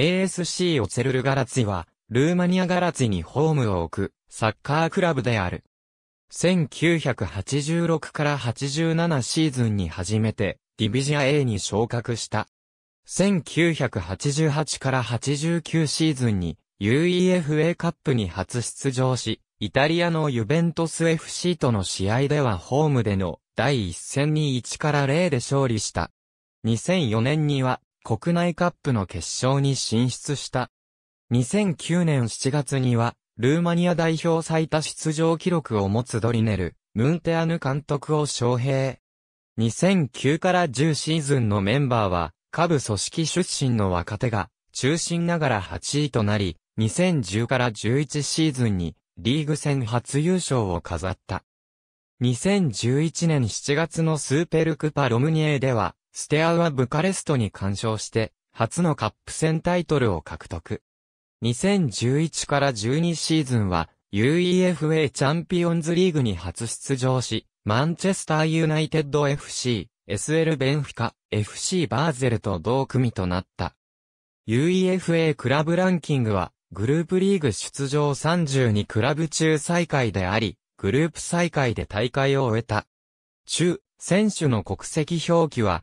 ASC オツェルルガラツィは、ルーマニアガラツィにホームを置く、サッカークラブである。1986から87シーズンに初めて、ディビジア A に昇格した。1988から89シーズンに UEFA カップに初出場し、イタリアのユベントス FC との試合ではホームでの第1戦に1から0で勝利した。2004年には国内カップの決勝に進出した。2009年7月には、ルーマニア代表最多出場記録を持つドリネル、ムンテアヌ監督を招聘。2009から10シーズンのメンバーは、下部組織出身の若手が、中心ながら8位となり、2010から11シーズンに、リーグ戦初優勝を飾った。2011年7月のスーペルクパロムニエでは、ステアはブカレストに干渉して、初のカップ戦タイトルを獲得。2011から12シーズンは、UEFA チャンピオンズリーグに初出場し、マンチェスターユナイテッド FC、SL ベンフィカ、FC バーゼルと同組となった。UEFA クラブランキングは、グループリーグ出場32クラブ中最下位であり、グループ最下位で大会を終えた。中、選手の国籍表記は、